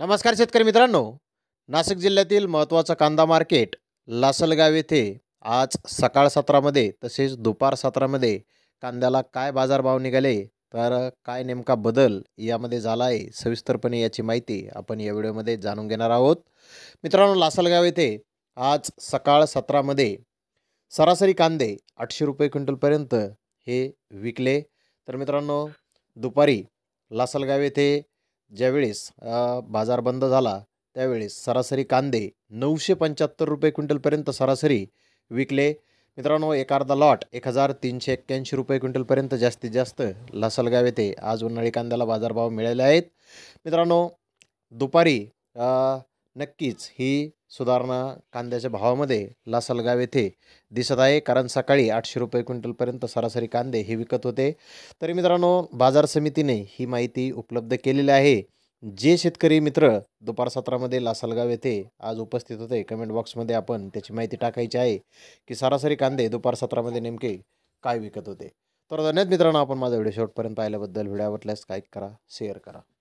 नमस्कार शेतकरी मित्रांनो नाशिक जिल्ह्यातील महत्त्वाचा कांदा मार्केट लासलगाव येथे आज सकाळ सत्रामध्ये तसेच दुपार सत्रामध्ये कांद्याला काय बाजारभाव निघाले तर काय नेमका बदल यामध्ये झाला आहे सविस्तरपणे याची माहिती आपण या व्हिडिओमध्ये जाणून घेणार आहोत मित्रांनो लासलगाव येथे आज सकाळ सत्रामध्ये सरासरी कांदे आठशे रुपये क्विंटलपर्यंत हे विकले तर मित्रांनो दुपारी लासलगाव येथे ज्यावेळेस बाजार बंद झाला त्यावेळेस सरासरी कांदे नऊशे पंच्याहत्तर रुपये क्विंटलपर्यंत सरासरी विकले मित्रांनो एक अर्धा लॉट एक हजार तीनशे एक्क्याऐंशी रुपये क्विंटलपर्यंत जास्तीत जास्त लसलगाव येथे आज उन्हाळी कांद्याला बाजारभाव मिळाले आहेत मित्रांनो दुपारी नक्कीच ही सुधारणा कांद्याच्या भावामध्ये लासलगाव येथे दिसत आहे कारण सकाळी आठशे रुपये क्विंटलपर्यंत सरासरी कांदे हे विकत होते तरी मित्रांनो बाजार समितीने ही माहिती उपलब्ध केलेली आहे जे शेतकरी मित्र दुपार सत्रामध्ये लासलगाव येथे आज उपस्थित होते कमेंट बॉक्समध्ये आपण त्याची माहिती टाकायची आहे की सरासरी कांदे दुपार सत्रामध्ये नेमके काय विकत होते तर धन्यवाद मित्रांनो आपण माझा व्हिडिओ शेवटपर्यंत पाहिल्याबद्दल व्हिडिओ आवडल्यास लाईक करा शेअर करा